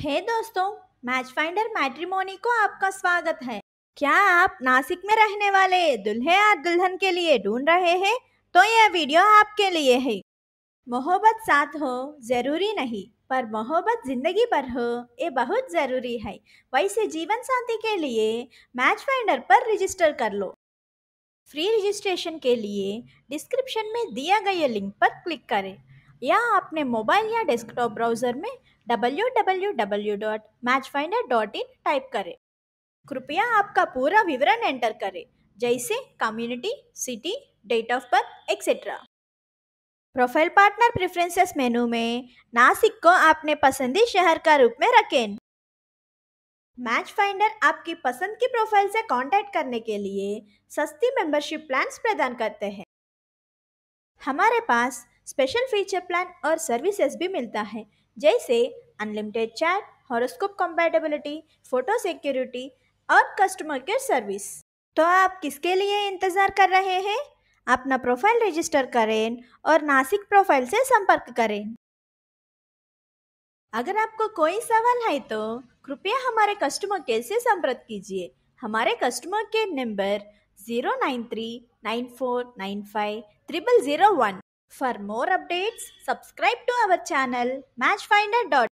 हे hey दोस्तों match finder matrimony को आपका स्वागत है क्या आप नासिक में रहने वाले दुल्हे या दुल्हन के लिए ढूंढ रहे हैं तो यह वीडियो आपके लिए है मोहब्बत साथ हो जरूरी नहीं पर मोहब्बत जिंदगी भर हो ये बहुत ज़रूरी है वैसे जीवन साथी के लिए मैच फाइंडर पर रजिस्टर कर लो फ्री रजिस्ट्रेशन के लिए डिस्क्रिप्शन में दिया गया लिंक पर क्लिक करें या अपने मोबाइल या डेस्कटॉप ब्राउज़र में www.matchfinder.in टाइप करें कृपया आपका पूरा विवरण एंटर करें जैसे community city date of birth etcetera profile partner preferences menu में नासिक को आपने पसंदी शहर का रूप में रखें मैच फाइंडर आपकी पसंद की प्रोफाइल से कांटेक्ट करने के लिए सस्ती मेंबरशिप प्लान्स प्रदान करते हैं हमारे पास स्पेशल फीचर प्लान और सर्विसेज भी मिलता है जैसे unlimited chat horoscope compatibility photo security और कस्टमर केयर सर्विस तो आप किसके लिए इंतज़ार कर रहे हैं अपना प्रोफाइल रजिस्टर करें और नासिक प्रोफाइल से संपर्क करें अगर आपको कोई सवाल है तो कृपया हमारे कस्टमर केयर से संपर्क कीजिए हमारे customer care number zero nine three nine four nine five triple zero one For more updates, subscribe to our channel matchfinder.com.